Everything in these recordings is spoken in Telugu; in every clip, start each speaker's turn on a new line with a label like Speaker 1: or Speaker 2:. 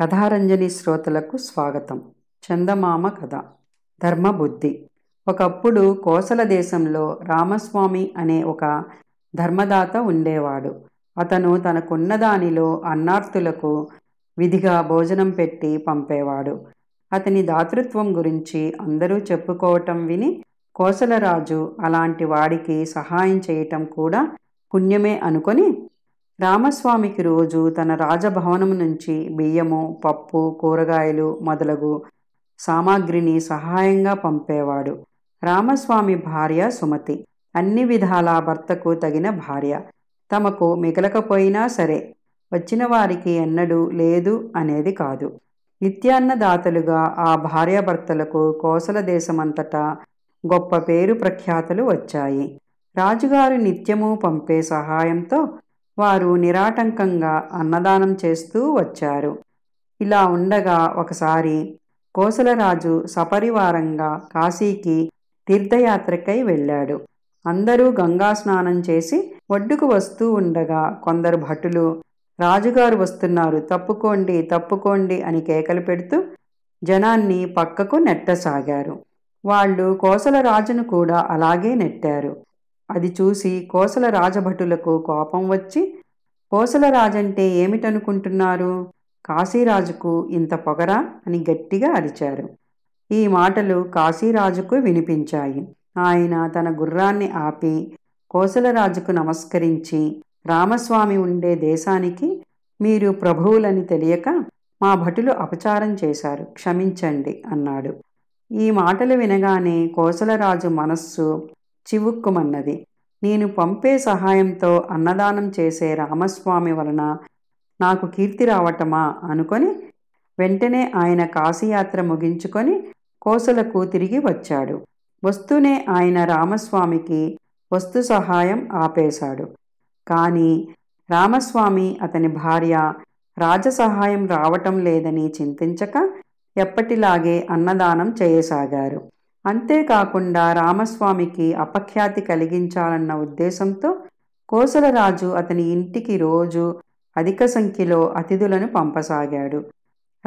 Speaker 1: కథారంజని శ్రోతలకు స్వాగతం చందమామ కథ ధర్మబుద్ధి ఒకప్పుడు కోసల దేశంలో రామస్వామి అనే ఒక ధర్మదాత ఉండేవాడు అతను తనకున్న దానిలో అన్నార్థులకు విధిగా భోజనం పెట్టి పంపేవాడు అతని దాతృత్వం గురించి అందరూ చెప్పుకోవటం విని కోసలరాజు అలాంటి వాడికి సహాయం చేయటం కూడా పుణ్యమే అనుకొని రామస్వామికి రోజు తన రాజభవనం నుంచి బియ్యము పప్పు కూరగాయలు మొదలగు సామాగ్రిని సహాయంగా పంపేవాడు రామస్వామి భార్య సుమతి అన్ని విధాల భర్తకు తగిన భార్య తమకు మిగలకపోయినా సరే వచ్చిన వారికి ఎన్నడూ లేదు అనేది కాదు నిత్యాన్నదాతలుగా ఆ భార్యాభర్తలకు కోసల దేశమంతటా గొప్ప పేరు ప్రఖ్యాతలు వచ్చాయి రాజుగారు నిత్యము పంపే సహాయంతో వారు నిరాటంకంగా అన్నదానం చేస్తూ వచ్చారు ఇలా ఉండగా ఒకసారి కోసలరాజు సపరివారంగా కాశీకి తీర్థయాత్రకై వెళ్ళాడు అందరూ గంగా స్నానం చేసి ఒడ్డుకు వస్తూ ఉండగా కొందరు భటులు రాజుగారు వస్తున్నారు తప్పుకోండి తప్పుకోండి అని కేకలు పెడుతూ జనాన్ని పక్కకు నెట్టసాగారు వాళ్ళు కోసల రాజును కూడా అలాగే నెట్టారు అది చూసి కోసల రాజభటులకు కోపం వచ్చి కోసల రాజంటే ఏమిటనుకుంటున్నారు కాశీరాజుకు ఇంత పొగరా అని గట్టిగా అరిచారు ఈ మాటలు కాశీరాజుకు వినిపించాయి ఆయన తన గుర్రాన్ని ఆపి కోసలరాజుకు నమస్కరించి రామస్వామి ఉండే దేశానికి మీరు ప్రభువులని తెలియక మా భటులు అపచారం చేశారు క్షమించండి అన్నాడు ఈ మాటలు వినగానే కోసలరాజు మనస్సు చివుక్కుమన్నది నేను పంపే సహాయంతో అన్నదానం చేసే రామస్వామి వలన నాకు కీర్తి రావటమా అనుకొని వెంటనే ఆయన కాశీయాత్ర ముగించుకొని కోసలకు తిరిగి వచ్చాడు వస్తూనే ఆయన రామస్వామికి వస్తు సహాయం ఆపేశాడు కానీ రామస్వామి అతని భార్య రాజసహాయం రావటం లేదని చింతించక ఎప్పటిలాగే అన్నదానం చేయసాగారు అంతేకాకుండా రామస్వామికి అపఖ్యాతి కలిగించాలన్న ఉద్దేశంతో కోసలరాజు అతని ఇంటికి రోజు అధిక సంఖ్యలో అతిథులను పంపసాగాడు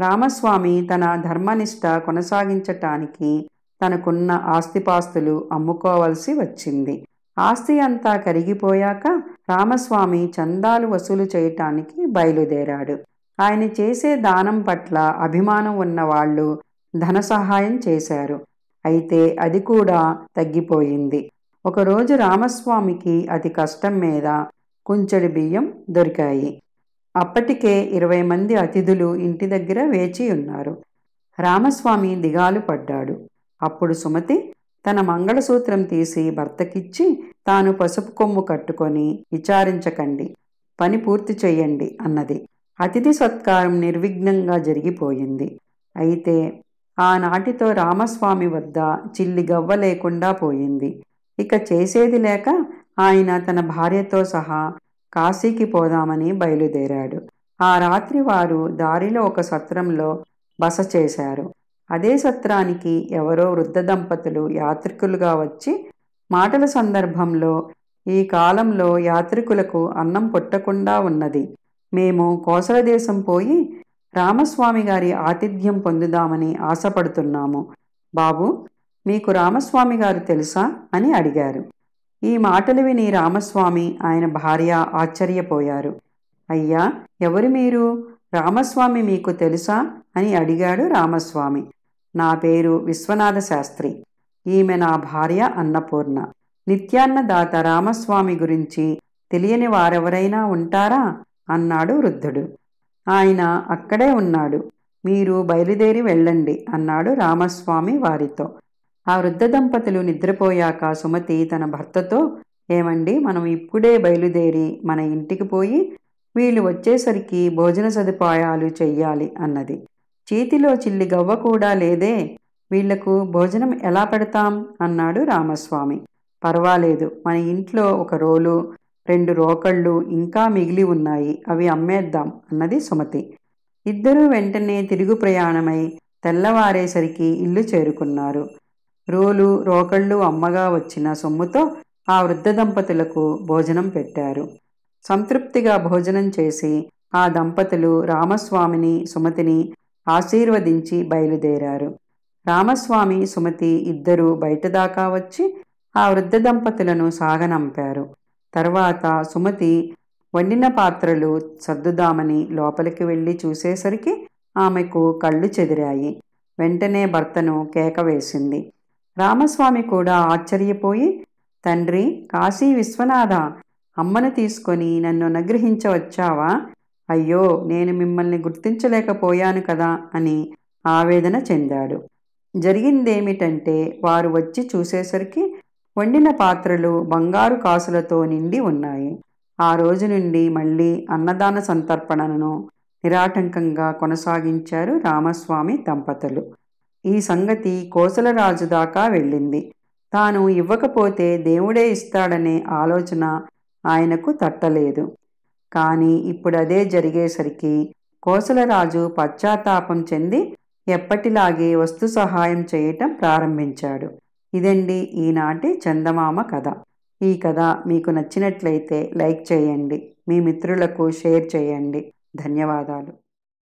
Speaker 1: రామస్వామి తన ధర్మనిష్ట కొనసాగించటానికి తనకున్న ఆస్తిపాస్తులు అమ్ముకోవలసి వచ్చింది ఆస్తి అంతా కరిగిపోయాక రామస్వామి చందాలు వసూలు చేయటానికి బయలుదేరాడు ఆయన చేసే దానం పట్ల అభిమానం ఉన్న వాళ్ళు ధన సహాయం చేశారు అయితే అది కూడా తగ్గిపోయింది ఒకరోజు రామస్వామికి అతి కష్టం మీద కుంచెడు బియ్యం దొరికాయి అప్పటికే ఇరవై మంది అతిథులు ఇంటి దగ్గర వేచి ఉన్నారు రామస్వామి దిగాలు పడ్డాడు అప్పుడు సుమతి తన మంగళసూత్రం తీసి భర్తకిచ్చి తాను పసుపు కొమ్ము కట్టుకొని విచారించకండి పని పూర్తి చేయండి అన్నది అతిథి సత్కారం నిర్విఘ్నంగా జరిగిపోయింది అయితే ఆనాటితో రామస్వామి వద్ద చిల్లి గవ్వ లేకుండా పోయింది ఇక చేసేది లేక ఆయన తన భార్యతో సహా కాశీకి పోదామని బయలుదేరాడు ఆ రాత్రి వారు దారిలో ఒక సత్రంలో బస చేశారు అదే సత్రానికి ఎవరో వృద్ధ దంపతులు యాత్రికులుగా వచ్చి మాటల సందర్భంలో ఈ కాలంలో యాత్రికులకు అన్నం పుట్టకుండా ఉన్నది మేము కోసల దేశం పోయి రామస్వామి గారి ఆతిథ్యం పొందుదామని ఆశపడుతున్నాము బాబు మీకు రామస్వామి గారు తెలుసా అని అడిగారు ఈ మాటలు విని రామస్వామి ఆయన భార్య ఆశ్చర్యపోయారు అయ్యా ఎవరు మీరు రామస్వామి మీకు తెలుసా అని అడిగాడు రామస్వామి నా పేరు విశ్వనాథ శాస్త్రి ఈమె నా భార్య అన్నపూర్ణ నిత్యాన్నదాత రామస్వామి గురించి తెలియని వారెవరైనా ఉంటారా అన్నాడు వృద్ధుడు ఆయన అక్కడే ఉన్నాడు మీరు బయలుదేరి వెళ్ళండి అన్నాడు రామస్వామి వారితో ఆ వృద్ధ దంపతులు నిద్రపోయాక సుమతి తన భర్తతో ఏమండి మనం ఇప్పుడే బయలుదేరి మన ఇంటికి పోయి వీళ్ళు వచ్చేసరికి భోజన సదుపాయాలు చెయ్యాలి అన్నది చేతిలో చిల్లి గవ్వ కూడా లేదే వీళ్లకు భోజనం ఎలా పెడతాం అన్నాడు రామస్వామి పర్వాలేదు మన ఇంట్లో ఒక రోలు రెండు రోకళ్ళు ఇంకా మిగిలి ఉన్నాయి అవి అమ్మేద్దాం అన్నది సుమతి ఇద్దరూ వెంటనే తిరుగు ప్రయాణమై తెల్లవారేసరికి ఇల్లు చేరుకున్నారు రోలు రోకళ్ళు అమ్మగా వచ్చిన సొమ్ముతో ఆ వృద్ధ దంపతులకు భోజనం పెట్టారు సంతృప్తిగా భోజనం చేసి ఆ దంపతులు రామస్వామిని సుమతిని ఆశీర్వదించి బయలుదేరారు రామస్వామి సుమతి ఇద్దరూ బయటదాకా వచ్చి ఆ వృద్ధ దంపతులను సాగనంపారు తర్వాత సుమతి వండిన పాత్రలు సర్దుదామని లోపలికి వెళ్ళి చూసేసరికి ఆమెకు కళ్ళు చెదిరాయి వెంటనే భర్తను కేక వేసింది రామస్వామి కూడా ఆశ్చర్యపోయి తండ్రి కాశీ విశ్వనాథ అమ్మను తీసుకొని నన్ను అనుగ్రహించవచ్చావా అయ్యో నేను మిమ్మల్ని గుర్తించలేకపోయాను కదా అని ఆవేదన చెందాడు జరిగిందేమిటంటే వారు వచ్చి చూసేసరికి వండిన పాత్రలు బంగారు కాసులతో నిండి ఉన్నాయి ఆ రోజు నుండి మళ్ళీ అన్నదాన సంతర్పణను నిరాటంకంగా కొనసాగించారు రామస్వామి దంపతులు ఈ సంగతి కోసలరాజు దాకా వెళ్ళింది తాను ఇవ్వకపోతే దేవుడే ఇస్తాడనే ఆలోచన ఆయనకు తట్టలేదు కానీ ఇప్పుడు అదే జరిగేసరికి కోసలరాజు పశ్చాత్తాపం చెంది ఎప్పటిలాగే వస్తు సహాయం చేయటం ప్రారంభించాడు ఇదండి ఈనాటి చందమామ కథ ఈ కథ మీకు నచ్చినట్లయితే లైక్ చేయండి మీ మిత్రులకు షేర్ చేయండి ధన్యవాదాలు